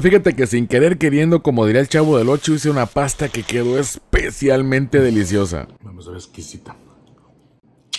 fíjate que sin querer queriendo, como diría el chavo del 8, hice una pasta que quedó especialmente deliciosa. Vamos a ver, exquisita.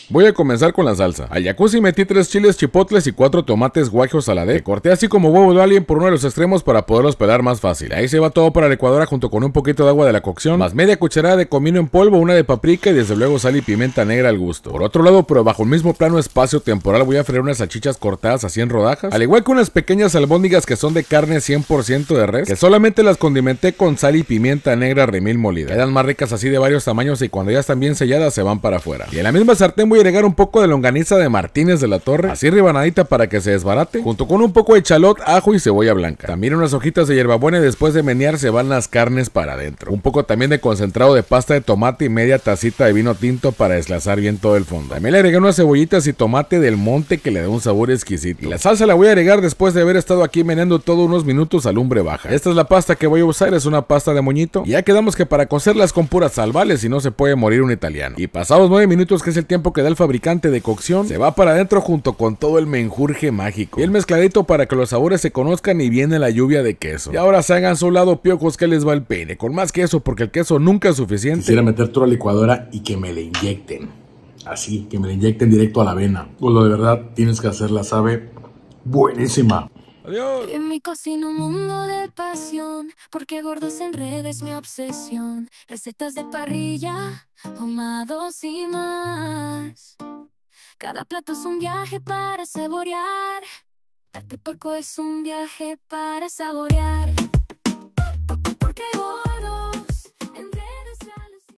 Voy a comenzar con la salsa. Al jacuzzi metí tres chiles chipotles y cuatro tomates guajos a la Corté así como huevo de alguien por uno de los extremos para poderlos pelar más fácil. Ahí se va todo para la ecuadora junto con un poquito de agua de la cocción, más media cucharada de comino en polvo, una de paprika y desde luego sal y pimienta negra al gusto. Por otro lado, pero bajo el mismo plano espacio temporal voy a freír unas salchichas cortadas así en rodajas, al igual que unas pequeñas albóndigas que son de carne 100% de res, que solamente las condimenté con sal y pimienta negra remil molida. Eran más ricas así de varios tamaños y cuando ya están bien selladas se van para afuera. Y en la misma sartén voy agregar un poco de longaniza de Martínez de la Torre, así rebanadita para que se desbarate, junto con un poco de chalot, ajo y cebolla blanca. También unas hojitas de hierbabuena y después de menear se van las carnes para adentro. Un poco también de concentrado de pasta de tomate y media tacita de vino tinto para deslazar bien todo el fondo. También le agregué unas cebollitas y tomate del monte que le da un sabor exquisito. la salsa la voy a agregar después de haber estado aquí meneando todo unos minutos a lumbre baja. Esta es la pasta que voy a usar, es una pasta de moñito. Y ya quedamos que para cocerlas con puras salvales y no se puede morir un italiano. Y pasados 9 minutos que es el tiempo que del el fabricante de cocción, se va para adentro junto con todo el menjurje mágico. Y el mezcladito para que los sabores se conozcan y viene la lluvia de queso. Y ahora se hagan su lado piojos que les va el pene con más queso porque el queso nunca es suficiente. Quisiera meter a la licuadora y que me le inyecten. Así, que me la inyecten directo a la avena. Pues lo de verdad tienes que hacerla sabe buenísima. Adiós. En mi cocina un mundo de pasión, porque gordos en redes mi obsesión. Recetas de parrilla, ahumados y más. Cada plato es un viaje para saborear. Tarte poco es un viaje para saborear.